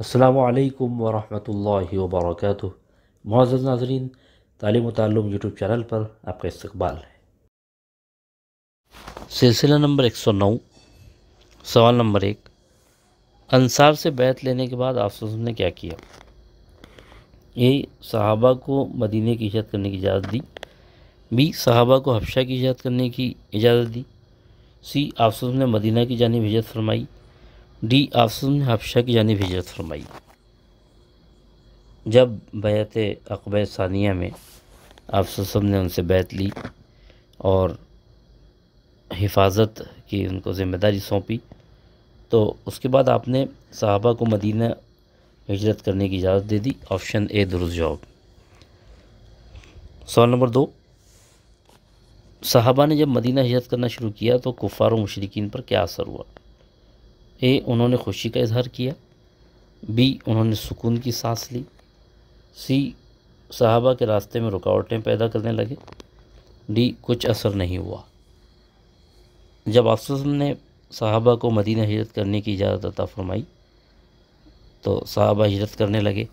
असलकम वरहमल work Moz नाजरीन तालीम तालुम यूट्यूब चैनल पर आपका इस्तबाल है सिलसिला नंबर एक सौ नौ सवाल नंबर एक अनसार से बैत लेने के बाद आप ने क्या किया ए सहाबा को मदीने की हिजरत करने की इजाज़त दी बी सहाबा को हफ्शा की इजाजत करने की इजाज़त दी सी आप ने मदीना की जानब इजत फरमाई डी आसम ने हफशा की जानब हिजरत फरमाई जब बैत अकब सानिया में आपसम ने उनसे बैत ली और हिफाजत की उनको ज़िम्मेदारी सौंपी तो उसके बाद आपने साहबा को मदीना हिजरत करने की इजाज़त दे दी ऑप्शन ए दुरुस्त जवाब सवाल नंबर दो साहबा ने जब मदीना हिजरत करना शुरू किया तो कुफ़ार मशरकिन पर क्या असर हुआ ए उन्होंने खुशी का इजहार किया बी उन्होंने सुकून की सांस ली सी साहबा के रास्ते में रुकावटें पैदा करने लगे डी कुछ असर नहीं हुआ जब आप ने साहबा को मदीना हिजरत करने की इजाज़त अता फरमाई तो साहबा हिजरत करने लगे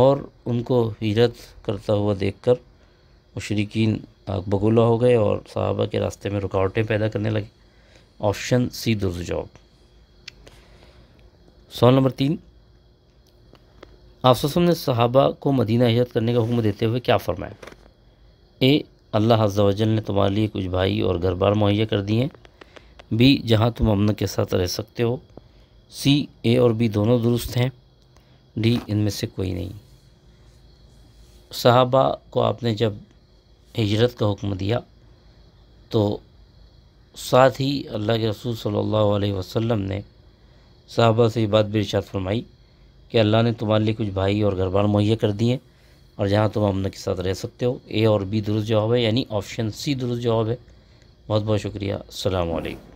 और उनको हिजरत करता हुआ देखकर मुशरकिन आग बगुला हो गए और साहबा के रास्ते में रुकावटें पैदा करने लगे ऑप्शन सी दुरुस्त जवाब सवाल नंबर तीन आप ने सहाबा को मदीना हजरत करने का हुक्म देते हुए क्या फरमाया ए अल्लाह अज्जावजल ने तुम्हारे लिए कुछ भाई और घर बार मुहैया कर दिए हैं बी जहाँ तुम अमन के साथ रह सकते हो सी ए और बी दोनों दुरुस्त हैं डी इनमें से कोई नहीं सहाबा को आपने जब हजरत का हुक्म दिया तो साथ ही अल्लाह के रसूल सल्लल्लाहु अलैहि वसल्लम ने साहबा से ये बात भी इर्शाद फरमाई कि अल्लाह ने तुम्हारे लिए कुछ भाई और घर बार मुहैया कर दिए और जहाँ तुम अमन के साथ रह सकते हो ए और बी दुरुस्त जवाब है यानी ऑप्शन सी दुरुस्त जवाब है बहुत बहुत शुक्रिया अलैक्म